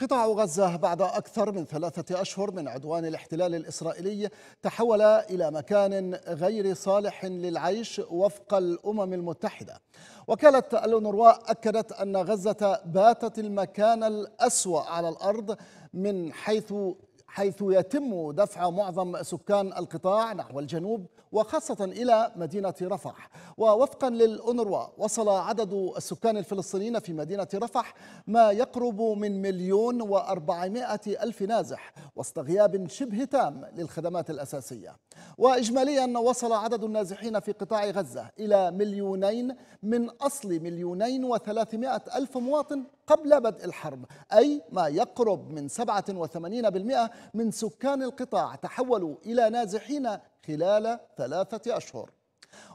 قطاع غزة بعد أكثر من ثلاثة أشهر من عدوان الاحتلال الإسرائيلي تحول إلى مكان غير صالح للعيش وفق الأمم المتحدة وكالة الأونروا أكدت أن غزة باتت المكان الأسوأ على الأرض من حيث حيث يتم دفع معظم سكان القطاع نحو الجنوب وخاصة إلى مدينة رفح ووفقا للأونروا وصل عدد السكان الفلسطينيين في مدينة رفح ما يقرب من مليون وأربعمائة ألف نازح وسط غياب شبه تام للخدمات الأساسية وإجماليا وصل عدد النازحين في قطاع غزة إلى مليونين من أصل مليونين وثلاثمائة ألف مواطن قبل بدء الحرب أي ما يقرب من 87% من سكان القطاع تحولوا إلى نازحين خلال ثلاثة أشهر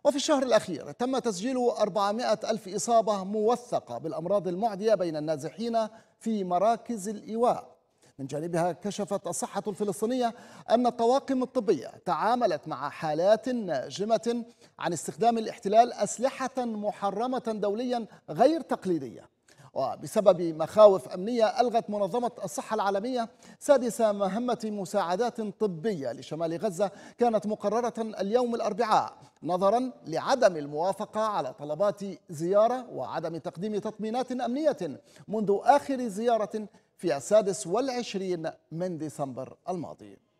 وفي الشهر الأخير تم تسجيل 400 ألف إصابة موثقة بالأمراض المعدية بين النازحين في مراكز الإيواء من جانبها كشفت الصحة الفلسطينية أن الطواقم الطبية تعاملت مع حالات ناجمة عن استخدام الاحتلال أسلحة محرمة دوليا غير تقليدية وبسبب مخاوف أمنية ألغت منظمة الصحة العالمية سادس مهمة مساعدات طبية لشمال غزة كانت مقررة اليوم الأربعاء نظرا لعدم الموافقة على طلبات زيارة وعدم تقديم تطمينات أمنية منذ آخر زيارة في السادس والعشرين من ديسمبر الماضي